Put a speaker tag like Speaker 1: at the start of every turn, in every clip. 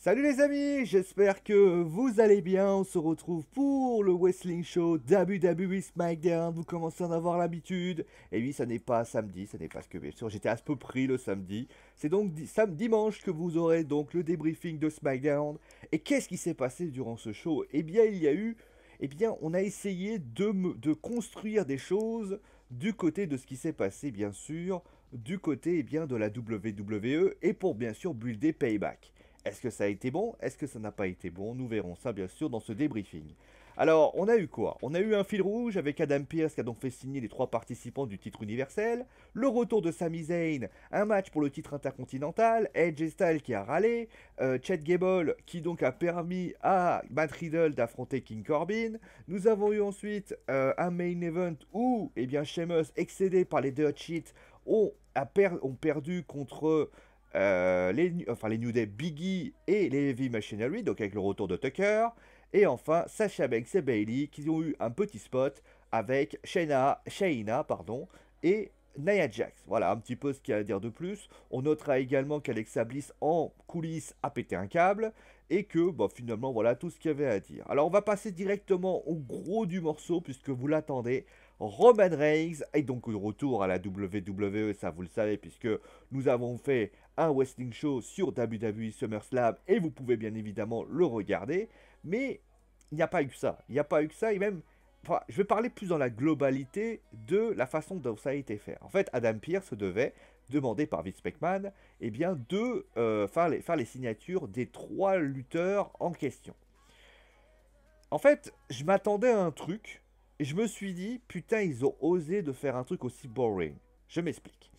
Speaker 1: Salut les amis, j'espère que vous allez bien. On se retrouve pour le Wrestling Show WWE SmackDown. Vous commencez à en avoir l'habitude. Et oui, ça n'est pas samedi, ça n'est pas ce que bien sûr j'étais à peu près le samedi. C'est donc dimanche que vous aurez donc le débriefing de SmackDown. Et qu'est-ce qui s'est passé durant ce show Eh bien, il y a eu, eh bien, on a essayé de, de construire des choses du côté de ce qui s'est passé, bien sûr, du côté eh bien, de la WWE et pour bien sûr builder Payback. Est-ce que ça a été bon Est-ce que ça n'a pas été bon Nous verrons ça bien sûr dans ce débriefing. Alors, on a eu quoi On a eu un fil rouge avec Adam Pearce qui a donc fait signer les trois participants du titre universel, le retour de Sami Zayn, un match pour le titre intercontinental, Edge Style qui a râlé, euh, Chet Chad Gable qui donc a permis à Matt Riddle d'affronter King Corbin. Nous avons eu ensuite euh, un main event où, eh bien, Sheamus excédé par les deux cheats ont, ont perdu contre euh, les, enfin, les New Day Biggie et les Heavy Machinery, donc avec le retour de Tucker. Et enfin, Sasha Banks et Bailey qui ont eu un petit spot avec Shayna, pardon, et Nia Jax. Voilà un petit peu ce qu'il y a à dire de plus. On notera également qu'Alexa Bliss en coulisses a pété un câble et que bah, finalement voilà tout ce qu'il y avait à dire. Alors on va passer directement au gros du morceau puisque vous l'attendez. Roman Reigns et donc le retour à la WWE, ça vous le savez puisque nous avons fait un wrestling show sur WWE SummerSlam et vous pouvez bien évidemment le regarder. Mais il n'y a pas eu que ça. Il n'y a pas eu que ça et même... je vais parler plus dans la globalité de la façon dont ça a été fait. En fait, Adam Pearce devait demander par Vince McMahon et eh bien, de euh, faire les signatures des trois lutteurs en question. En fait, je m'attendais à un truc et je me suis dit, putain, ils ont osé de faire un truc aussi boring. Je m'explique.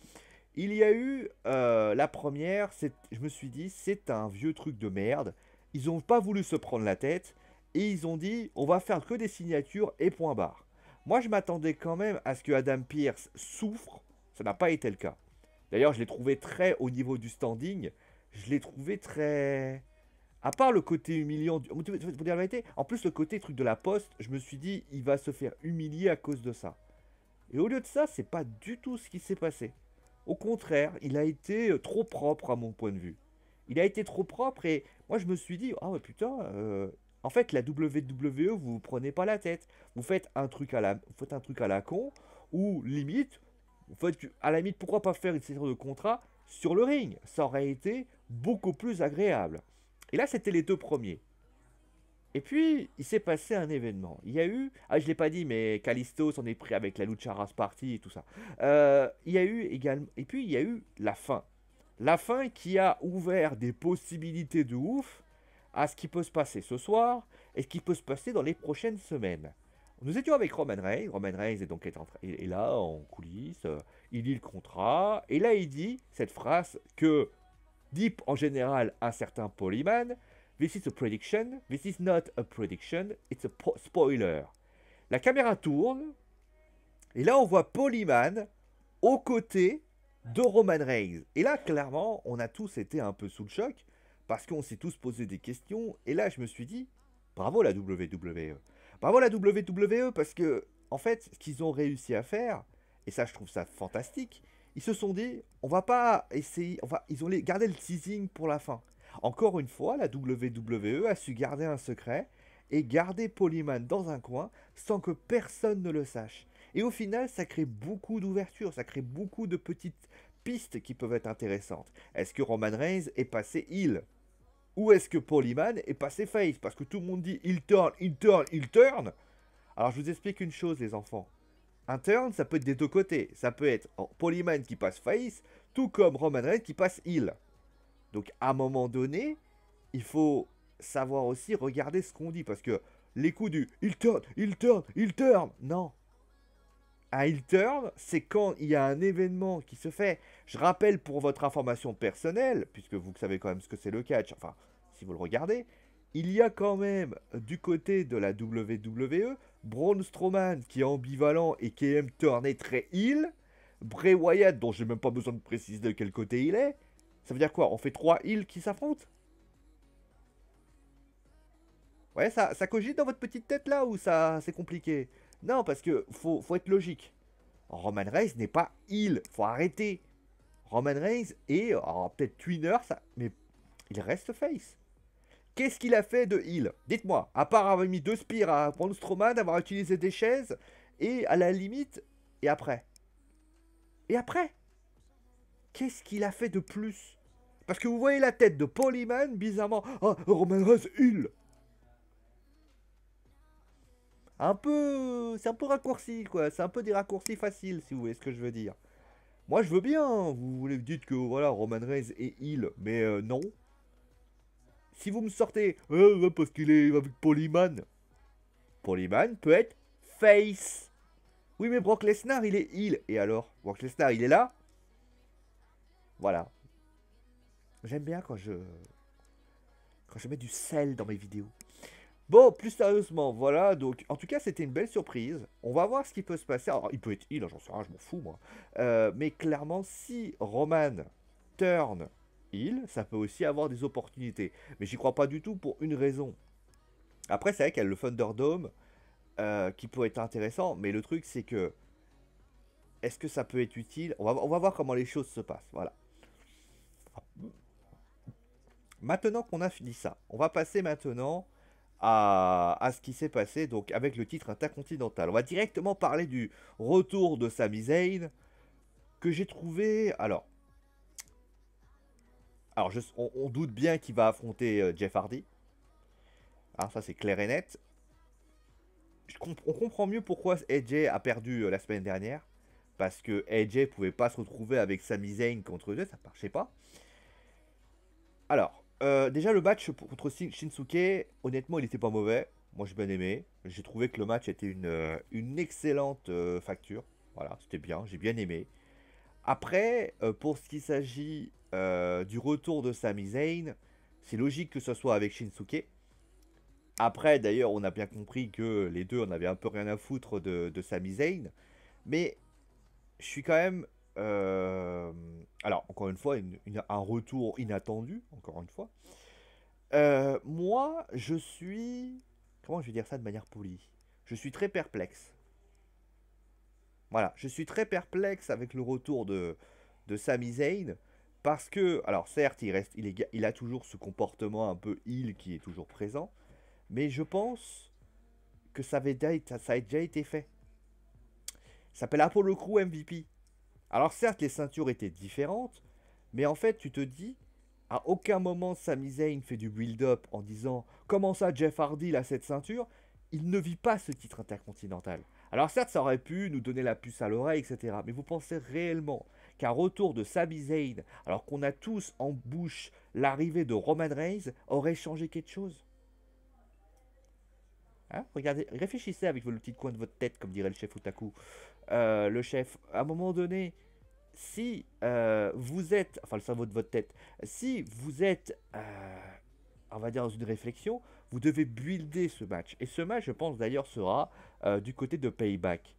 Speaker 1: Il y a eu euh, la première, je me suis dit, c'est un vieux truc de merde. Ils n'ont pas voulu se prendre la tête et ils ont dit, on va faire que des signatures et point barre. Moi, je m'attendais quand même à ce que Adam Pierce souffre. Ça n'a pas été le cas. D'ailleurs, je l'ai trouvé très au niveau du standing. Je l'ai trouvé très. À part le côté humiliant, en plus le côté truc de la poste, je me suis dit, il va se faire humilier à cause de ça. Et au lieu de ça, c'est pas du tout ce qui s'est passé. Au contraire, il a été euh, trop propre à mon point de vue. Il a été trop propre et moi je me suis dit, ah ouais putain, euh, en fait la WWE, vous vous prenez pas la tête. Vous faites un truc à la, un truc à la con, ou limite, faites, à la limite, pourquoi pas faire une série de contrats sur le ring Ça aurait été beaucoup plus agréable. Et là, c'était les deux premiers. Et puis, il s'est passé un événement. Il y a eu, ah je l'ai pas dit, mais Callisto s'en est pris avec la Lucharas Party et tout ça. Euh, il y a eu également, et puis il y a eu la fin. La fin qui a ouvert des possibilités de ouf à ce qui peut se passer ce soir et ce qui peut se passer dans les prochaines semaines. Nous étions avec Roman Reigns. Roman Reigns est donc est, là en coulisses. Il lit le contrat et là il dit cette phrase que dit en général un certain Polyman This is a prediction. This is not a prediction. It's a spoiler. La caméra tourne. Et là, on voit Polyman aux côtés de Roman Reigns. Et là, clairement, on a tous été un peu sous le choc parce qu'on s'est tous posé des questions. Et là, je me suis dit, bravo la WWE. Bravo la WWE parce que, en fait, ce qu'ils ont réussi à faire, et ça, je trouve ça fantastique, ils se sont dit, on va pas essayer, ils ont gardé le teasing pour la fin. Encore une fois, la WWE a su garder un secret et garder Polyman dans un coin sans que personne ne le sache. Et au final, ça crée beaucoup d'ouvertures, ça crée beaucoup de petites pistes qui peuvent être intéressantes. Est-ce que Roman Reigns est passé il » Ou est-ce que Polyman est passé face Parce que tout le monde dit il turn, il turn, il turn. Alors je vous explique une chose les enfants. Un turn, ça peut être des deux côtés. Ça peut être Polyman qui passe face, tout comme Roman Reigns qui passe il ». Donc à un moment donné, il faut savoir aussi regarder ce qu'on dit. Parce que les coups du il turn, il turn, il turn, non. Un il turn, c'est quand il y a un événement qui se fait. Je rappelle pour votre information personnelle, puisque vous savez quand même ce que c'est le catch, enfin, si vous le regardez, il y a quand même du côté de la WWE Braun Strowman qui est ambivalent et qui aime tourner très il », Bray Wyatt dont j'ai même pas besoin de préciser de quel côté il est, ça veut dire quoi On fait trois îles qui s'affrontent Ouais, ça, ça cogite dans votre petite tête là ou ça c'est compliqué Non, parce que faut, être logique. Roman Reigns n'est pas il, faut arrêter. Roman Reigns est oh, peut-être twinner, ça, mais il reste face. Qu'est-ce qu'il a fait de heal Dites-moi, à part avoir mis deux spires à prendre Strowman, d'avoir utilisé des chaises, et à la limite, et après Et après Qu'est-ce qu'il a fait de plus parce que vous voyez la tête de Polyman, bizarrement. Ah, Roman Reigns, il un peu. C'est un peu raccourci, quoi. C'est un peu des raccourcis faciles, si vous voyez ce que je veux dire. Moi, je veux bien. Hein. Vous voulez vous dire que, voilà, Roman Reigns est il, mais euh, non. Si vous me sortez, euh, euh, parce qu'il est avec Polyman. Polyman peut être face. Oui, mais Brock Lesnar, il est il. Et alors Brock Lesnar, il est là Voilà. J'aime bien quand je, quand je mets du sel dans mes vidéos. Bon, plus sérieusement, voilà, donc, en tout cas, c'était une belle surprise. On va voir ce qui peut se passer. Alors, il peut être il, hein, j'en sais rien, je m'en fous, moi. Euh, mais clairement, si Roman turn il, ça peut aussi avoir des opportunités. Mais j'y crois pas du tout pour une raison. Après, c'est vrai qu'elle le Thunderdome, euh, qui peut être intéressant, mais le truc, c'est que... Est-ce que ça peut être utile on va, on va voir comment les choses se passent, voilà. Maintenant qu'on a fini ça, on va passer maintenant à, ce qui s'est passé donc avec le titre intercontinental. On va directement parler du retour de Sami Zayn que j'ai trouvé. Alors, alors on, doute bien qu'il va affronter euh, Jeff Hardy. Alors hein, ça c'est clair et net. on comprend mieux pourquoi AJ a perdu euh, la semaine dernière. Parce que AJ pouvait pas se retrouver avec Sami Zayn contre eux, ça marchait pas. Alors, euh, déjà, le match contre Shinsuke, honnêtement, il n'était pas mauvais. Moi, j'ai bien aimé. J'ai trouvé que le match était une, euh, excellente euh, facture. Voilà, c'était bien. J'ai bien aimé. Après, pour ce qui s'agit du retour de Sami Zayn, c'est logique que ce soit avec Shinsuke. Après, d'ailleurs, on a bien compris que les deux, on avait un peu rien à foutre de, de Sami Zayn. Mais je suis quand même euh, alors, encore une fois, un retour inattendu, encore une fois. Euh, moi, je suis... Comment je vais dire ça de manière polie Je suis très perplexe. Voilà, je suis très perplexe avec le retour de, de Sami Zayn. Parce que, alors certes, il, reste, il, il a toujours ce comportement un peu il qui est toujours présent. Mais je pense que ça, avait, ça a déjà été fait. Ça s'appelle Apollo Crew MVP. Alors certes, les ceintures étaient différentes, mais en fait, tu te dis, à aucun moment Sami Zayn fait du build-up en disant comment ça Jeff Hardy a cette ceinture. Il ne vit pas ce titre intercontinental. Alors certes, ça aurait pu nous donner la puce à l'oreille, etc. Mais vous pensez réellement qu'un retour de Sami Zayn, alors qu'on a tous en bouche l'arrivée de Roman Reigns, aurait changé quelque chose hein Regardez, réfléchissez avec le petit coin de votre tête, comme dirait le chef Otaku. Euh, le chef, à un moment donné, si euh, vous êtes, enfin le cerveau de votre tête, si vous êtes, euh, on va dire, dans une réflexion, vous devez builder ce match. Et ce match, je pense d'ailleurs, sera du côté de Payback.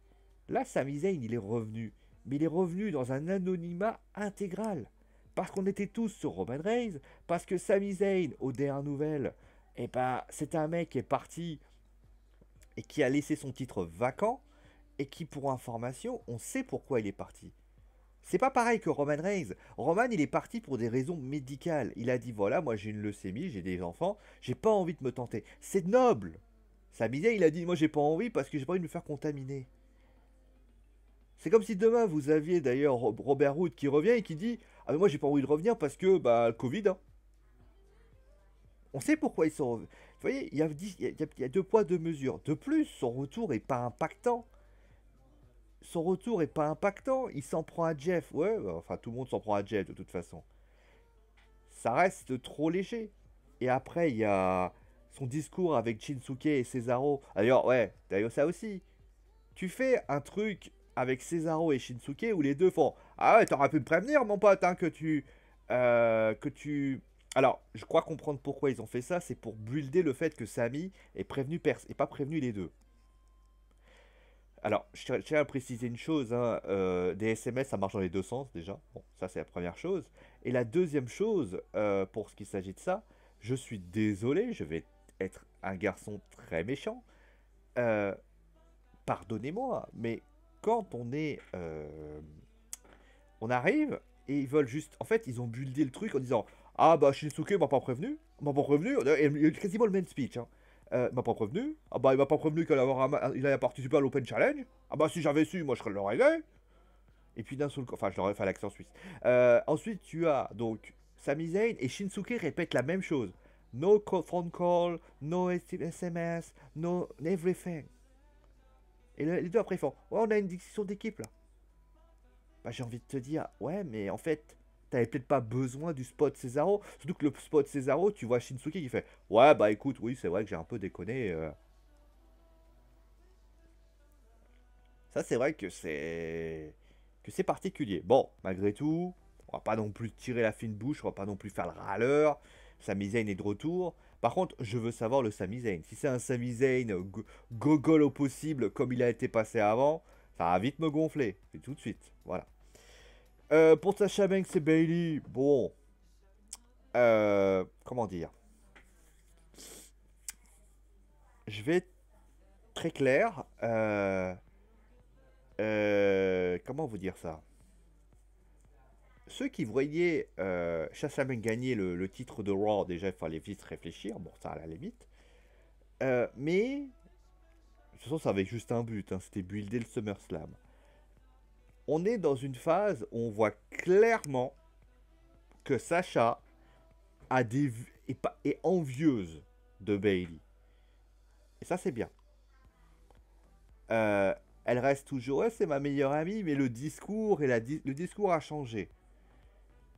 Speaker 1: Là, Sami Zayn, il est revenu. Mais il est revenu dans un anonymat intégral. Parce qu'on était tous sur Roman Reigns, parce que Sami Zayn, Au dernières nouvelle eh ben, c'est un mec qui est parti et qui a laissé son titre vacant et qui, pour information, on sait pourquoi il est parti. C'est pas pareil que Roman Reigns. Roman, il est parti pour des raisons médicales. Il a dit voilà, moi j'ai une leucémie, j'ai des enfants, j'ai pas envie de me tenter. C'est noble. Samizé, il a dit moi j'ai pas envie parce que j'ai pas envie de me faire contaminer. C'est comme si demain vous aviez d'ailleurs Robert Wood qui revient et qui dit ah mais moi j'ai pas envie de revenir parce que bah le Covid. Hein. On sait pourquoi ils sont Vous voyez, il y, a, deux poids deux mesures. De plus, son retour est pas impactant son retour est pas impactant. Il s'en prend à Jeff. Ouais, bah, enfin, tout le monde s'en prend à Jeff de toute façon. Ça reste trop léger. Et après, il y a son discours avec Shinsuke et Cesaro. D'ailleurs, ouais, d'ailleurs, ça aussi. Tu fais un truc avec Cesaro et Shinsuke où les deux font Ah ouais, t'aurais pu me prévenir, mon pote, hein, que tu. Euh, que tu. Alors, je crois comprendre pourquoi ils ont fait ça. C'est pour builder le fait que Sami est prévenu Perse et pas prévenu les deux. Alors, je tiens à préciser une chose, hein, euh, des SMS, ça marche dans les deux sens déjà. Bon, ça c'est la première chose. Et la deuxième chose, euh, pour ce qui s'agit de ça, je suis désolé, je vais être un garçon très méchant. Euh, pardonnez-moi, mais quand on est... on arrive et ils veulent juste... En fait, ils ont buildé le truc en disant, ah bah Shinsuke m'a pas prévenu, m'a pas prévenu, et quasiment le même speech. Hein. Euh, il m'a pas prévenu. Ah bah, il m'a pas prévenu qu'il allait, participer à l'Open Challenge. Ah bah, si j'avais su, moi, je l'aurais aidé. Et puis d'un seul coup, enfin, je l'aurais fait à l'accent suisse. Euh, ensuite, tu as donc Sami Zayn et Shinsuke répètent la même chose. No phone call, no SMS, no everything. Et les deux après font, ouais, on a une discussion d'équipe là. Bah, j'ai envie de te dire, ouais, mais en fait, t'avais peut-être pas besoin du spot Cesaro. Surtout que le spot Cesaro, tu vois Shinsuke qui fait Ouais, bah écoute, oui, c'est vrai que j'ai un peu déconné. Euh. Ça, c'est vrai que c'est. que c'est particulier. Bon, malgré tout, on va pas non plus tirer la fine bouche, on va pas non plus faire le râleur. Samizane Zayn est de retour. Par contre, je veux savoir le Samizane. Si c'est un Samizane Zayn gogol au possible, comme il a été passé avant, ça va vite me gonfler. et tout de suite. Voilà. Euh, pour Sacha Banks et Bailey, bon. Euh, comment dire Je vais être très clair. Euh, comment vous dire ça ceux qui voyaient euh, gagner le, titre de Raw, déjà il fallait vite réfléchir, bon ça à la limite. mais, de toute façon ça avait juste un but, c'était hein, c'était builder le SummerSlam on est dans une phase où on voit clairement que Sacha a est, est envieuse de Bailey. Et ça, c'est bien. Euh, elle reste toujours, c'est ma meilleure amie, mais le discours, et la le discours a changé.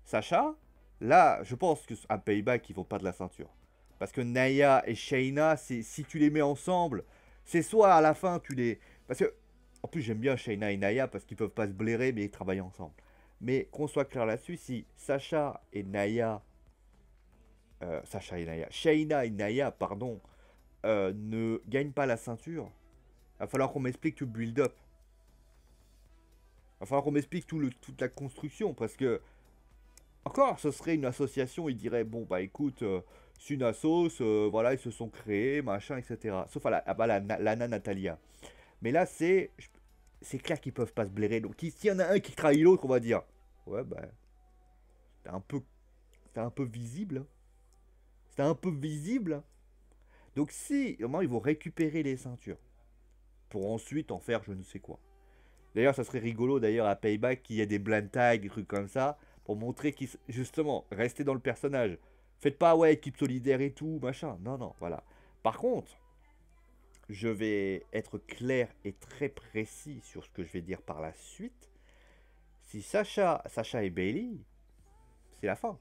Speaker 1: Sacha, là, je pense que un Payback, ils vont pas de la ceinture. Parce que Naya et Shayna, si tu les mets ensemble, c'est soit à la fin, tu les... Parce que en plus, j'aime bien Shaina et Naya parce qu'ils peuvent pas se blairer, mais ils travaillent ensemble. Mais qu'on soit clair là-dessus, si Sacha et Naya. Euh, Sacha et Naya. Shayna et Naya, pardon, euh, ne gagnent pas la ceinture, il va falloir qu'on m'explique tout le build-up. Il va falloir qu'on m'explique tout le, toute la construction parce que. Encore, ce serait une association, ils diraient bon, bah écoute. Suna euh, c'est voilà, ils se sont créés, machin, etc. Sauf à la, à la, la, Natalia. Mais là, c'est, c'est clair qu'ils peuvent pas se blairer. Donc s'il y en a un qui trahit l'autre, on va dire, ouais bah, C'est un peu, c'est un peu visible, c'est un peu visible. Donc si, au moins ils vont récupérer les ceintures pour ensuite en faire je ne sais quoi. D'ailleurs, ça serait rigolo d'ailleurs à Payback qu'il y ait des blind tags, des trucs comme ça, pour montrer qu'ils, justement, restez dans le personnage. Faites pas ouais équipe solidaire et tout, machin. Non, non, voilà. Par contre, je vais être clair et très précis sur ce que je vais dire par la suite. Si Sacha, Sacha et Bailey, c'est la fin.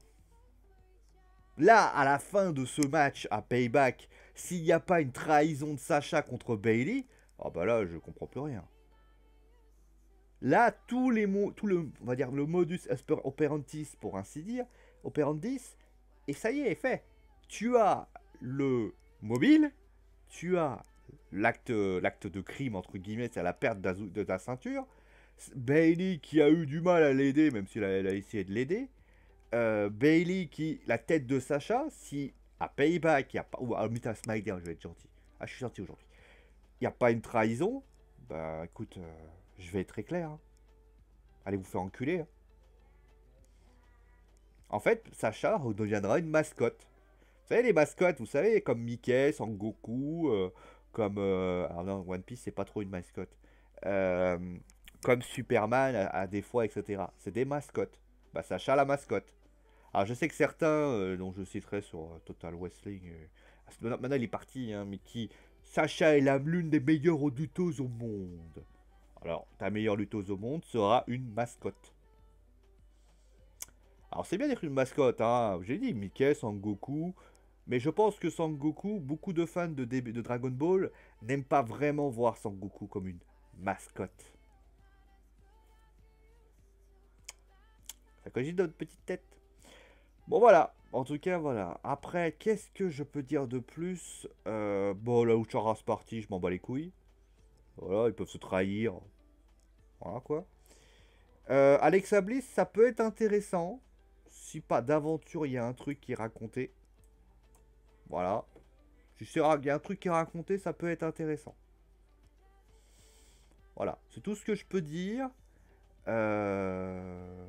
Speaker 1: Là, à la fin de ce match à Payback, s'il n'y a pas une trahison de Sacha contre Bailey, ah bah là, je comprends plus rien. Là, tous les mots, tout le, va dire le modus operandis pour ainsi dire, operandis, et ça y est, est fait. Tu as le mobile, tu as euh, l'acte de crime, entre guillemets, c'est la perte de ta ceinture. Bailey qui a eu du mal à l'aider, même si elle a, essayé de l'aider. Euh, Bailey qui, la tête de Sacha, si à Payback, il y a pas, ou à Mita SmackDown, je vais être gentil. Ah, je suis gentil aujourd'hui. Il n'y a pas une trahison, bah écoute, euh, je vais être très clair. Hein. Allez vous faire enculer. Hein. En fait, Sacha deviendra une mascotte. Vous savez, les mascottes, vous savez, comme Mickey, Sangoku, euh, comme euh, alors non, One Piece, c'est pas trop une mascotte. Euh, comme Superman, à, des fois, etc. C'est des mascottes. Bah, Sacha la mascotte. Alors je sais que certains, euh, dont je citerai sur Total Wrestling, maintenant il est parti, hein, mais qui Sacha est l'une des meilleures lutteuses au monde. Alors, ta meilleure lutteuse au monde sera une mascotte. Alors, c'est bien d'être une mascotte, hein. J'ai dit, Mickey, Goku... Mais je pense que Goku, beaucoup de fans de, de Dragon Ball n'aiment pas vraiment voir Sangoku comme une mascotte. Ça cogite notre petite tête. Bon voilà, en tout cas voilà. Après, qu'est-ce que je peux dire de plus euh, Bon, là où Charas parti, je m'en bats les couilles. Voilà, ils peuvent se trahir. Voilà quoi. Euh, Alexa Bliss, ça peut être intéressant. Si pas d'aventure, il y a un truc qui est raconté. Voilà. Si ah, il y a un truc qui est raconté, ça peut être intéressant. Voilà, c'est tout ce que je peux dire. Euh,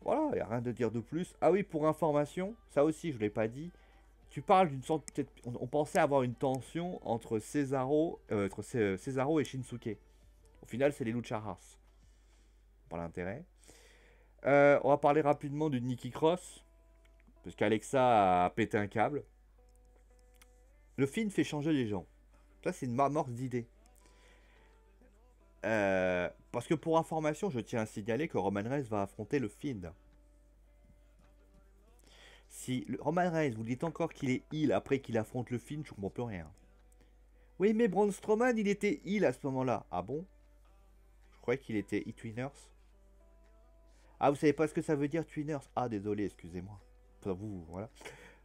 Speaker 1: voilà, il n'y a rien de dire de plus. Ah oui, pour information, ça aussi je ne l'ai pas dit. Tu parles d'une sorte... On, pensait avoir une tension entre Cesaro, euh, entre Cesaro et Shinsuke. Au final, c'est les Lucharas. Pas l'intérêt. Euh, on va parler rapidement de Nikki Cross. Parce qu'Alexa a pété un câble. Le Finn fait changer les gens. Ça, c'est une amorce d'idées. Euh, parce que pour information, je tiens à signaler que Roman Reigns va affronter le Finn. Si Roman Reigns vous dites encore qu'il est heal après qu'il affronte le Finn, je comprends plus rien. Oui, mais Braun Strowman, il était heal à ce moment-là. Ah bon Je croyais qu'il était e Ah, vous savez pas ce que ça veut dire, Twinners Ah, désolé, excusez-moi voilà.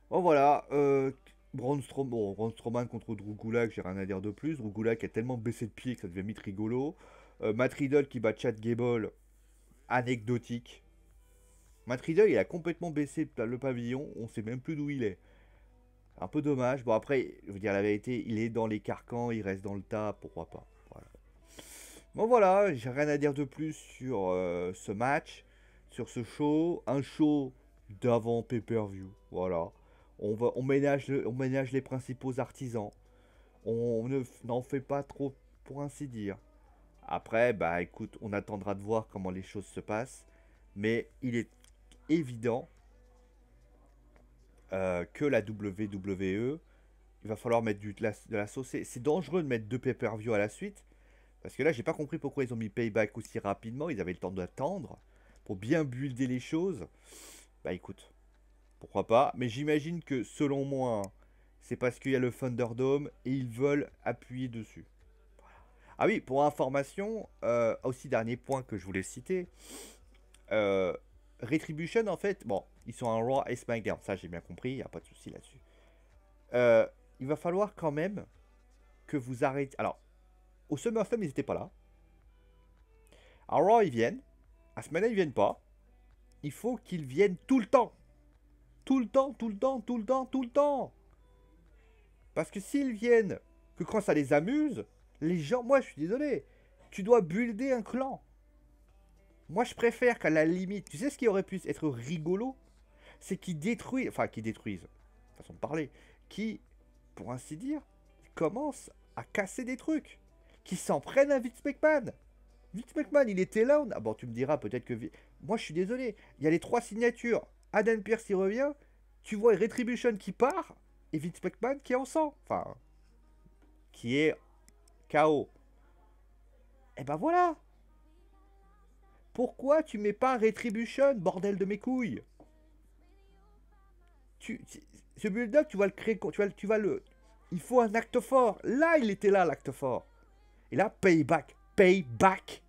Speaker 1: Bon, voilà. Euh, bon, contre Drew j'ai rien à dire de plus. Drew a tellement baissé de pied que ça devient vite rigolo. Euh, qui bat Chad Gable, anecdotique. Matridol il a complètement baissé le pavillon, on sait même plus d'où il est. Un peu dommage. Bon, après, je veux dire la vérité, il est dans les carcans, il reste dans le tas, pourquoi pas. Voilà. Bon, voilà, j'ai rien à dire de plus sur euh, ce match, sur ce show. Un show d'avant pay-per-view. Voilà. On, va, on, ménage on ménage les principaux artisans. On n'en fait pas trop pour ainsi dire. Après, bah écoute, on attendra de voir comment les choses se passent. Mais il est évident euh, que la WWE, il va falloir mettre du, de, la, de sauce. C'est dangereux de mettre deux pay-per-view à la suite. Parce que là, j'ai pas compris pourquoi ils ont mis Payback aussi rapidement. Ils avaient le temps d'attendre pour bien builder les choses. Bah écoute, pourquoi pas. Mais j'imagine que selon moi, c'est parce qu'il y a le Thunderdome et ils veulent appuyer dessus. Ah oui, pour information, euh, aussi dernier point que je voulais citer. Euh, Retribution, en fait, bon, ils sont un Raw et SmackDown, ça j'ai bien compris, il n'y a pas de souci là-dessus. Euh, il va falloir quand même que vous arrêtiez. Alors, au SummerSlam, ils n'étaient pas là. À Raw, ils viennent. À moment-là ils viennent pas il faut qu'ils viennent tout le temps. Tout le temps, tout le temps, tout le temps, tout le temps. Parce que s'ils viennent, que quand ça les amuse, les gens, moi je suis désolé, tu dois builder un clan. Moi je préfère qu'à la limite, tu sais ce qui aurait pu être rigolo C'est qu'ils détruisent, enfin qu'ils détruisent, façon de parler, qui, pour ainsi dire, commencent à casser des trucs. Qui s'en prennent à Vince McMahon. il était là. bon, tu me diras peut-être que moi, je suis désolé. Il y a les trois signatures. Adam Pierce, il revient. Tu vois Retribution qui part. Et Vince McMahon qui est en sang. Enfin, qui est KO. Et eh ben voilà. Pourquoi tu mets pas Retribution, bordel de mes couilles tu, Ce bulldog, tu vas le créer, tu tu vas le... Il faut un acte fort. Là, il était là, l'acte fort. Et là, payback, payback.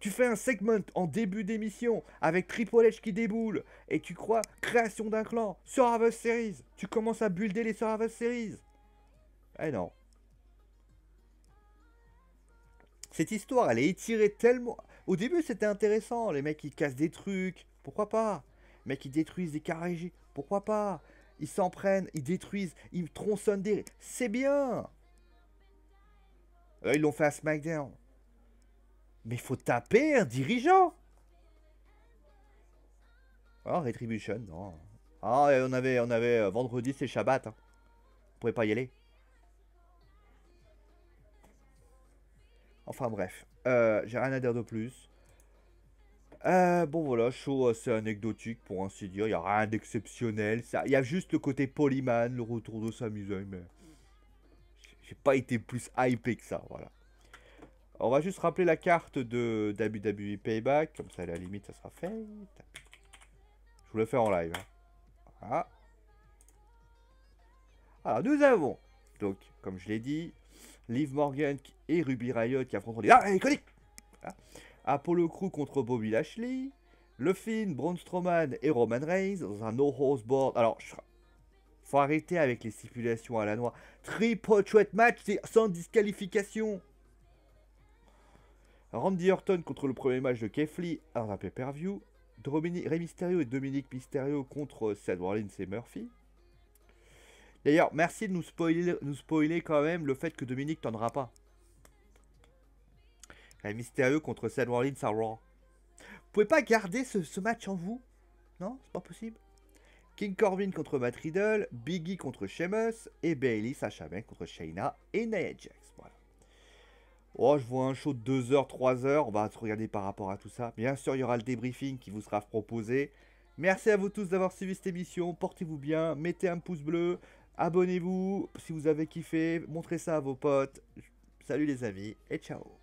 Speaker 1: Tu fais un segment en début d'émission avec Triple H qui déboule et tu crois création d'un clan, Survivor Series. Tu commences à builder les Survivor Series. Eh non. Cette histoire, elle est étirée tellement. Au début, c'était intéressant. Les mecs, ils cassent des trucs. Pourquoi pas Les mecs, ils détruisent des carrés. Pourquoi pas Ils s'en prennent, ils détruisent, ils tronçonnent des. C'est bien euh, ils l'ont fait à SmackDown. Mais il faut taper un dirigeant Oh Retribution, non. Ah, on avait, on avait euh, vendredi, c'est Shabbat. Hein. On pouvait pas y aller. Enfin bref, euh, j'ai rien à dire de plus. Euh, bon voilà, show assez anecdotique pour ainsi dire, il n'y a rien d'exceptionnel. Il y a juste le côté Polyman, le retour de Samusei, mais j'ai pas été plus hypé que ça, voilà. On va juste rappeler la carte de WWE Payback. Comme ça, à la limite, ça sera fait. Je vous le fais en live. Hein. Alors, nous avons, donc, comme je l'ai dit, Liv Morgan et Ruby Riot qui affrontent les... Ah, iconique Apollo Crew contre Bobby Lashley. Le Finn, Braun Strowman et Roman Reigns dans un no-horse board. Alors, je... faut arrêter avec les stipulations à la noix. Triple threat match, c'est sans disqualification. Randy Orton contre le premier match de Kefly, à un pay-per-view. Rey Mysterio et Dominique Mysterio contre Seth Rollins et Murphy. D'ailleurs, merci de nous spoiler, quand même le fait que Dominique t'en aura pas. Rey Mysterio contre Seth Rollins à Raw. Vous pouvez pas garder ce, match en vous Non, c'est pas possible. King Corbin contre Matt Riddle, Biggie contre Sheamus et Bailey, Sacha contre Shayna et Nia Oh, je vois un show de 2 heures, 3 heures. On va se regarder par rapport à tout ça. Bien sûr, il y aura le débriefing qui vous sera proposé. Merci à vous tous d'avoir suivi cette émission. Portez-vous bien. Mettez un pouce bleu. Abonnez-vous si vous avez kiffé. Montrez ça à vos potes. Salut les amis et ciao.